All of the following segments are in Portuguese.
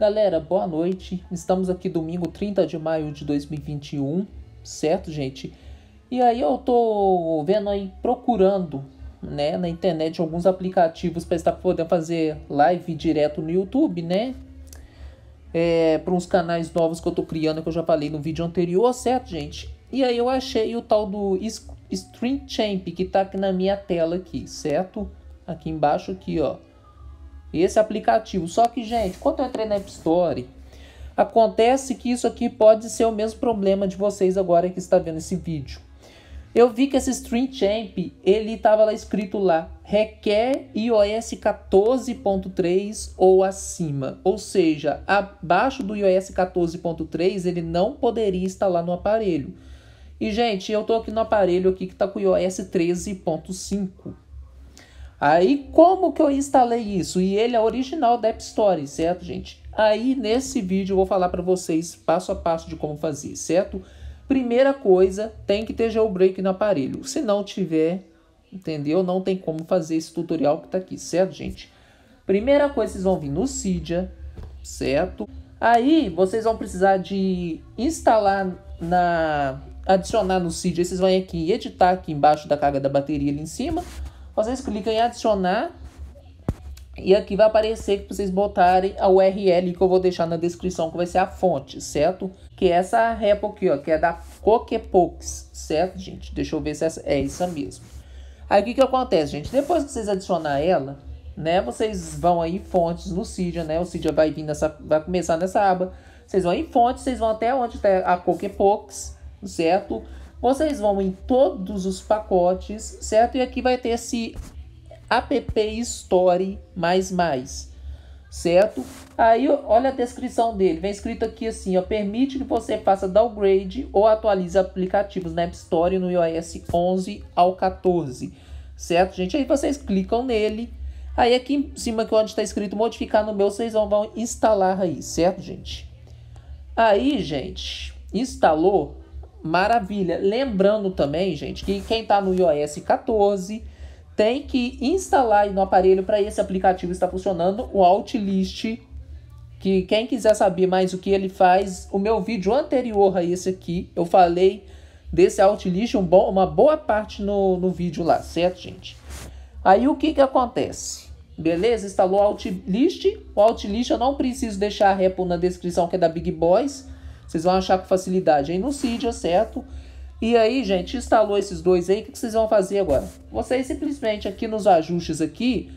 Galera, boa noite. Estamos aqui domingo 30 de maio de 2021, certo, gente? E aí eu tô vendo aí, procurando, né, na internet alguns aplicativos para estar podendo fazer live direto no YouTube, né? É, para uns canais novos que eu tô criando, que eu já falei no vídeo anterior, certo, gente? E aí eu achei o tal do Stream Champ, que tá aqui na minha tela aqui, certo? Aqui embaixo aqui, ó esse aplicativo. Só que, gente, quando eu entrei na App Store, acontece que isso aqui pode ser o mesmo problema de vocês agora que está vendo esse vídeo. Eu vi que esse Stream Champ, ele estava lá escrito lá, requer iOS 14.3 ou acima. Ou seja, abaixo do iOS 14.3, ele não poderia instalar no aparelho. E, gente, eu estou aqui no aparelho aqui que está com o iOS 13.5. Aí como que eu instalei isso? E ele é original da App Store, certo, gente? Aí nesse vídeo eu vou falar para vocês passo a passo de como fazer, certo? Primeira coisa, tem que ter jailbreak no aparelho. Se não tiver, entendeu? Não tem como fazer esse tutorial que tá aqui, certo, gente? Primeira coisa, vocês vão vir no Cydia, certo? Aí vocês vão precisar de instalar na adicionar no Cydia, vocês vão aqui editar aqui embaixo da carga da bateria ali em cima vocês clicam em adicionar e aqui vai aparecer que vocês botarem a URL que eu vou deixar na descrição, que vai ser a fonte, certo? Que é essa repo aqui, ó, que é da Coquepox, certo, gente? Deixa eu ver se é essa mesmo. Aí o que, que acontece, gente? Depois que vocês adicionar ela, né? Vocês vão aí fontes no Cydia, né? O Cydia vai vir nessa, vai começar nessa aba. Vocês vão em fontes, vocês vão até onde está a Coquepox, certo? Vocês vão em todos os pacotes, certo? E aqui vai ter esse app store mais mais, certo? Aí olha a descrição dele, vem escrito aqui assim, ó, permite que você faça downgrade ou atualize aplicativos na App Store no iOS 11 ao 14, certo, gente? Aí vocês clicam nele, aí aqui em cima que onde está escrito modificar no meu, vocês vão, vão instalar aí, certo, gente? Aí, gente, instalou, Maravilha. Lembrando também, gente, que quem está no iOS 14 tem que instalar aí no aparelho para esse aplicativo estar funcionando o Outlist. Que quem quiser saber mais o que ele faz, o meu vídeo anterior a esse aqui, eu falei desse Outlist um bom, uma boa parte no, no vídeo lá, certo, gente? Aí o que, que acontece? Beleza? Instalou o Outlist. O Outlist eu não preciso deixar a repo na descrição que é da Big Boys vocês vão achar com facilidade aí no Cydia, é certo? E aí, gente, instalou esses dois aí, o que vocês vão fazer agora? Vocês simplesmente aqui nos ajustes aqui,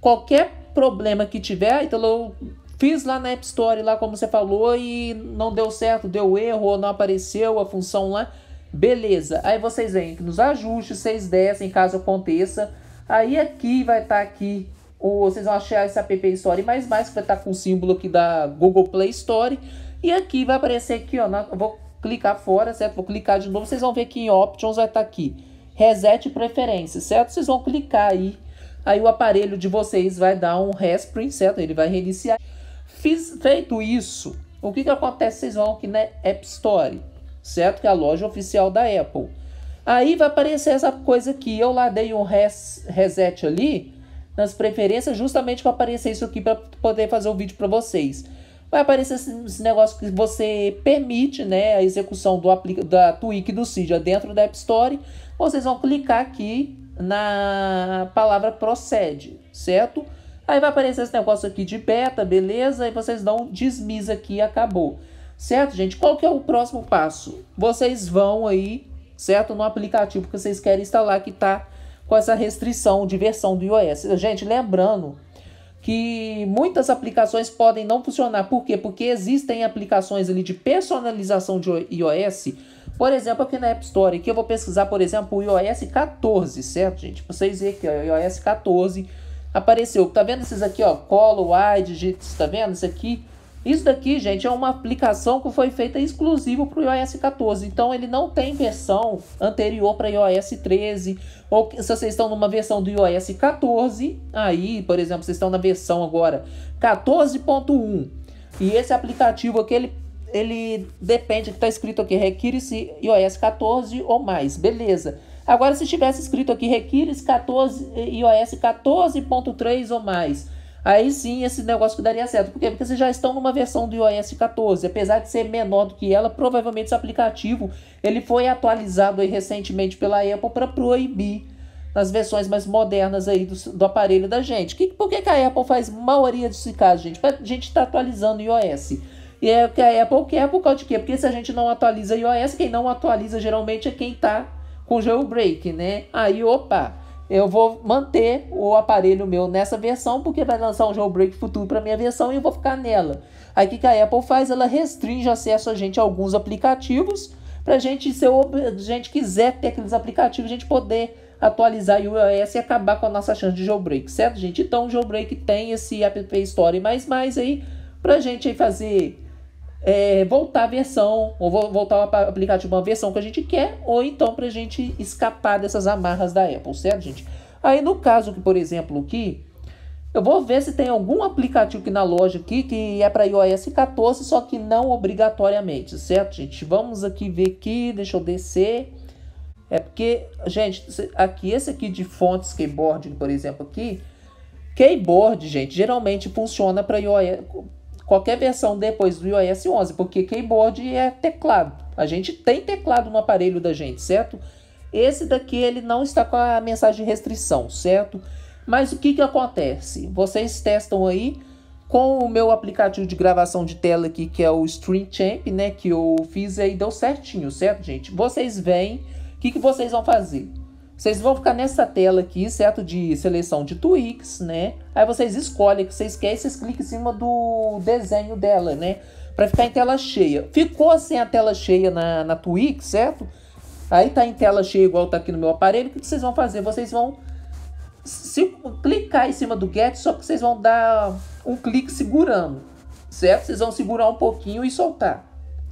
qualquer problema que tiver, então eu fiz lá na App Store, lá como você falou, e não deu certo, deu erro, ou não apareceu a função lá, beleza. Aí vocês vêm aqui nos ajustes, vocês descem, caso aconteça, aí aqui vai estar tá aqui, ou vocês vão achar esse App Store mais mais, que vai estar tá com o símbolo aqui da Google Play Store, e aqui vai aparecer aqui, ó, na, vou clicar fora, certo? Vou clicar de novo, vocês vão ver que em Options vai estar tá aqui, Reset Preferências, certo? Vocês vão clicar aí, aí o aparelho de vocês vai dar um Resprint, certo? Ele vai reiniciar. Fiz, feito isso, o que que acontece? Vocês vão aqui na App Store, certo? Que é a loja oficial da Apple. Aí vai aparecer essa coisa aqui, eu lá dei um res, reset ali, nas preferências, justamente para aparecer isso aqui, para poder fazer o vídeo para vocês vai aparecer esse, negócio que você permite né, a execução do da tweak do Cydia dentro da App Store. Vocês vão clicar aqui na palavra procede, certo? Aí vai aparecer esse negócio aqui de beta, beleza? E vocês dão desmisa aqui e acabou. Certo, gente? Qual que é o próximo passo? Vocês vão aí, certo? No aplicativo que vocês querem instalar que tá com essa restrição de versão do iOS. Gente, lembrando que muitas aplicações podem não funcionar. Por quê? Porque existem aplicações ali de personalização de iOS. Por exemplo, aqui na App Store, que eu vou pesquisar, por exemplo, o iOS 14, certo, gente? Pra vocês verem que o iOS 14 apareceu. Tá vendo esses aqui, ó? Color, Wide, tá vendo? Isso aqui isso daqui, gente, é uma aplicação que foi feita exclusivo para o iOS 14. Então ele não tem versão anterior para iOS 13. Ou se vocês estão numa versão do iOS 14, aí, por exemplo, vocês estão na versão agora 14.1. E esse aplicativo aqui, ele, ele depende, que está escrito aqui, require-se iOS 14 ou mais. Beleza. Agora, se tivesse escrito aqui, require-se 14, iOS 14.3 ou mais aí sim esse negócio daria certo. Por quê? Porque vocês já estão numa versão do iOS 14, apesar de ser menor do que ela, provavelmente esse aplicativo ele foi atualizado aí recentemente pela Apple para proibir nas versões mais modernas aí do, do aparelho da gente. Que, por que, que a Apple faz maioria desse caso, gente? a gente tá atualizando o iOS. E é o que a Apple quer por causa de quê? Porque se a gente não atualiza iOS, quem não atualiza geralmente é quem está com jailbreak, né? Aí, opa, eu vou manter o aparelho meu nessa versão, porque vai lançar um jailbreak futuro para minha versão e eu vou ficar nela. Aí o que a Apple faz? Ela restringe acesso a gente a alguns aplicativos, para gente, se a gente quiser ter aqueles aplicativos, a gente poder atualizar o iOS e acabar com a nossa chance de jailbreak, certo, gente? Então o jailbreak tem esse App Store e mais mais aí, para gente aí fazer é, voltar a versão, ou voltar o aplicativo uma versão que a gente quer, ou então para a gente escapar dessas amarras da Apple, certo, gente? Aí no caso que, por exemplo, aqui eu vou ver se tem algum aplicativo aqui na loja aqui que é para iOS 14, só que não obrigatoriamente, certo, gente? Vamos aqui ver aqui, deixa eu descer. É porque, gente, aqui esse aqui de fontes skateboarding, por exemplo, aqui, Keyboard, gente, geralmente funciona para iOS, qualquer versão depois do iOS 11, porque keyboard é teclado. A gente tem teclado no aparelho da gente, certo? Esse daqui ele não está com a mensagem de restrição, certo? Mas o que, que acontece? Vocês testam aí com o meu aplicativo de gravação de tela aqui, que é o Stream Champ, né? Que eu fiz aí, deu certinho, certo, gente? Vocês vêm, o que, que vocês vão fazer? Vocês vão ficar nessa tela aqui, certo? De seleção de Twix, né? Aí vocês escolhem o que vocês querem e vocês clicam em cima do desenho dela, né? Para ficar em tela cheia. Ficou assim a tela cheia na, na Twix, certo? Aí tá em tela cheia igual tá aqui no meu aparelho. O que vocês vão fazer? Vocês vão se clicar em cima do get, só que vocês vão dar um clique segurando, certo? Vocês vão segurar um pouquinho e soltar.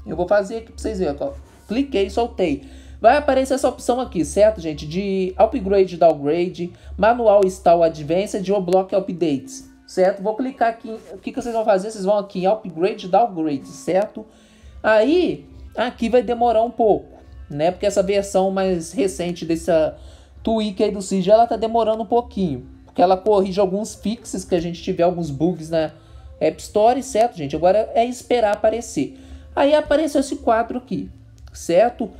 Eu vou fazer aqui para vocês verem, ó. Cliquei e soltei. Vai aparecer essa opção aqui, certo, gente? De Upgrade Downgrade, Manual Install Advanced ou Block Updates, certo? Vou clicar aqui, o que, que vocês vão fazer? Vocês vão aqui em Upgrade Downgrade, certo? Aí, aqui vai demorar um pouco, né? Porque essa versão mais recente dessa tweak aí do Siege, ela tá demorando um pouquinho. Porque ela corrige alguns fixes que a gente tiver, alguns bugs na App Store, certo, gente? Agora é esperar aparecer. Aí apareceu esse quadro aqui, Certo?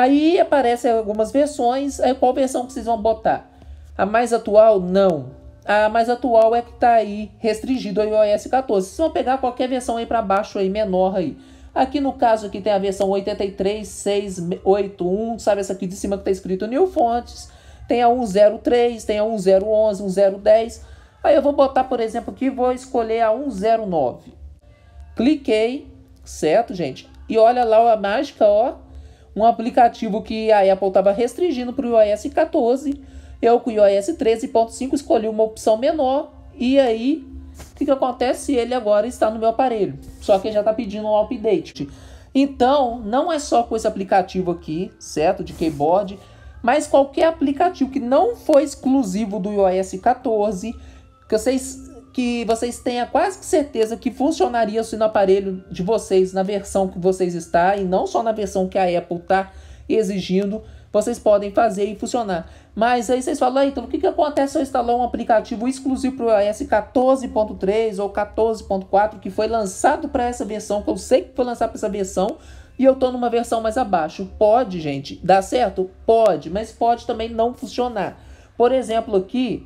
Aí aparecem algumas versões, aí qual versão que vocês vão botar? A mais atual? Não. A mais atual é que está aí restringido ao iOS 14. Vocês vão pegar qualquer versão aí para baixo aí, menor aí. Aqui no caso aqui tem a versão 83681, sabe essa aqui de cima que tá escrito New Fonts. Tem a 103, tem a 1011, 1010. Aí eu vou botar, por exemplo, aqui, vou escolher a 109. Cliquei, certo, gente? E olha lá a mágica, ó, um aplicativo que a Apple estava restringindo para o iOS 14. Eu com o iOS 13.5 escolhi uma opção menor e aí o que, que acontece? Ele agora está no meu aparelho, só que já está pedindo um update. Então, não é só com esse aplicativo aqui, certo? De keyboard, mas qualquer aplicativo que não foi exclusivo do iOS 14, que vocês que vocês tenham quase certeza que funcionaria se no aparelho de vocês, na versão que vocês está e não só na versão que a Apple está exigindo, vocês podem fazer e funcionar. Mas aí vocês falam, então o que, que acontece se eu instalar um aplicativo exclusivo para o iOS 14.3 ou 14.4 que foi lançado para essa versão, que eu sei que foi lançado para essa versão, e eu estou numa versão mais abaixo? Pode, gente. dar certo? Pode, mas pode também não funcionar. Por exemplo, aqui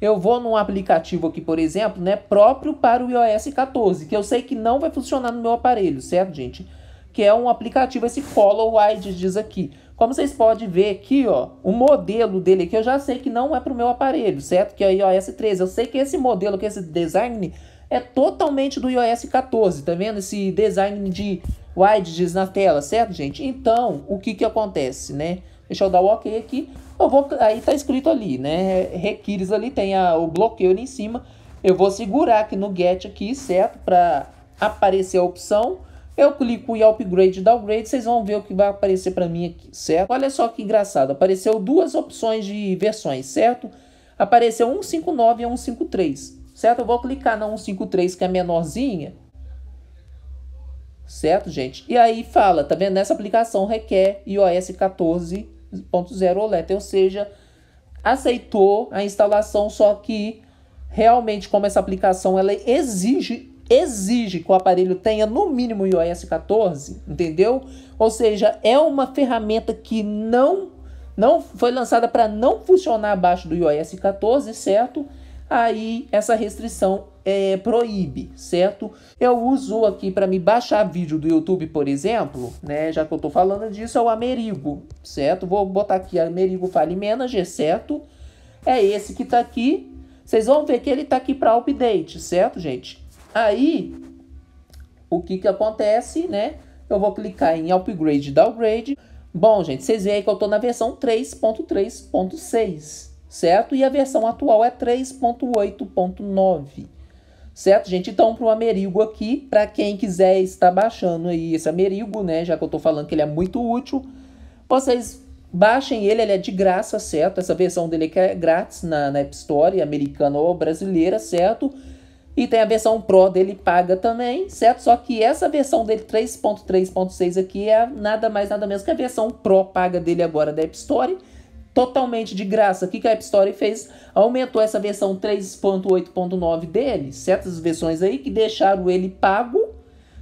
eu vou num aplicativo aqui, por exemplo, né, próprio para o iOS 14, que eu sei que não vai funcionar no meu aparelho, certo, gente? Que é um aplicativo, esse Follow ID diz aqui. Como vocês podem ver aqui, ó, o modelo dele aqui, eu já sei que não é para o meu aparelho, certo? Que é o iOS 13. Eu sei que esse modelo, que esse design é totalmente do iOS 14, tá vendo? Esse design de wide na tela, certo, gente? Então, o que que acontece, né? Deixa eu dar o OK aqui. Eu vou, aí tá escrito ali, né? Requires ali, tem a, o bloqueio ali em cima. Eu vou segurar aqui no get aqui, certo? Para aparecer a opção. Eu clico em upgrade e downgrade, vocês vão ver o que vai aparecer para mim aqui, certo? Olha só que engraçado, apareceu duas opções de versões, certo? Apareceu 159 e 153, certo? Eu vou clicar na 153, que é menorzinha, certo, gente? E aí fala, tá vendo? Nessa aplicação requer iOS 14 1.0 OLED, ou seja, aceitou a instalação, só que realmente como essa aplicação ela exige exige que o aparelho tenha no mínimo o iOS 14, entendeu? Ou seja, é uma ferramenta que não não foi lançada para não funcionar abaixo do iOS 14, certo? Aí essa restrição é, proíbe, certo? Eu uso aqui para me baixar vídeo do YouTube, por exemplo, né? Já que eu estou falando disso, é o Amerigo, certo? Vou botar aqui Amerigo File Manager, certo? É esse que está aqui. Vocês vão ver que ele está aqui para update, certo, gente? Aí, o que que acontece, né? Eu vou clicar em upgrade, downgrade. Bom, gente, vocês veem que eu estou na versão 3.3.6, certo? E a versão atual é 3.8.9. Certo, gente? Então, para o Amerigo aqui, para quem quiser estar baixando aí esse Amerigo, né? Já que eu estou falando que ele é muito útil, vocês baixem ele, ele é de graça, certo? Essa versão dele que é grátis na, na App Store, americana ou brasileira, certo? E tem a versão Pro dele paga também, certo? Só que essa versão dele 3.3.6 aqui é nada mais nada menos que a versão Pro paga dele agora da App Store totalmente de graça. O que, que a App Store fez? Aumentou essa versão 3.8.9 dele, certas versões aí que deixaram ele pago,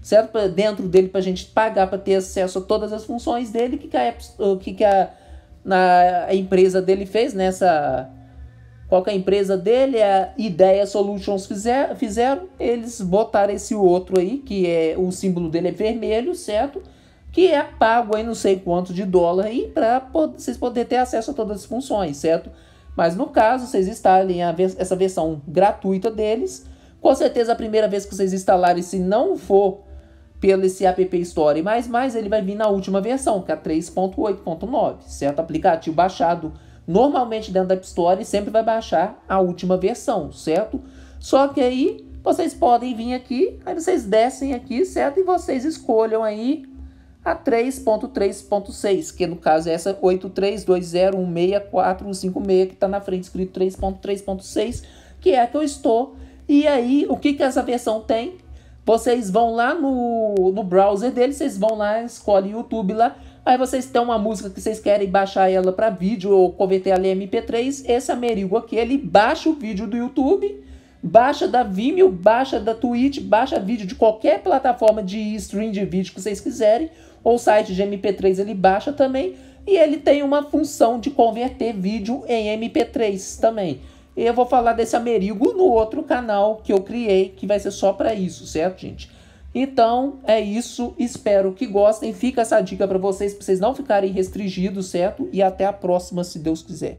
certo? Pra, dentro dele para a gente pagar para ter acesso a todas as funções dele. O que, que, a, App, que, que a, na, a empresa dele fez nessa. Qual que é a empresa dele? A Ideia Solutions fizeram. Eles botaram esse outro aí, que é o símbolo dele é vermelho, certo? que é pago aí não sei quanto de dólar aí para vocês poderem ter acesso a todas as funções, certo? Mas no caso, vocês instalem essa versão gratuita deles. Com certeza, a primeira vez que vocês instalarem, se não for pelo esse App Store e mais mais, ele vai vir na última versão, que é 3.8.9, certo? Aplicativo baixado normalmente dentro da App Store e sempre vai baixar a última versão, certo? Só que aí vocês podem vir aqui, aí vocês descem aqui, certo? E vocês escolham aí a 3.3.6, que no caso é essa 8320164156 que está na frente escrito 3.3.6, que é a que eu estou. E aí, o que, que essa versão tem? Vocês vão lá no, no browser dele, vocês vão lá, escolhe YouTube lá, aí vocês têm uma música que vocês querem baixar ela para vídeo ou converter ela em MP3, esse Amerigo aqui, ele baixa o vídeo do YouTube Baixa da Vimeo, baixa da Twitch, baixa vídeo de qualquer plataforma de stream de vídeo que vocês quiserem, ou site de MP3 ele baixa também, e ele tem uma função de converter vídeo em MP3 também. Eu vou falar desse Amerigo no outro canal que eu criei, que vai ser só para isso, certo, gente? Então é isso, espero que gostem. Fica essa dica para vocês, para vocês não ficarem restringidos, certo? E até a próxima, se Deus quiser.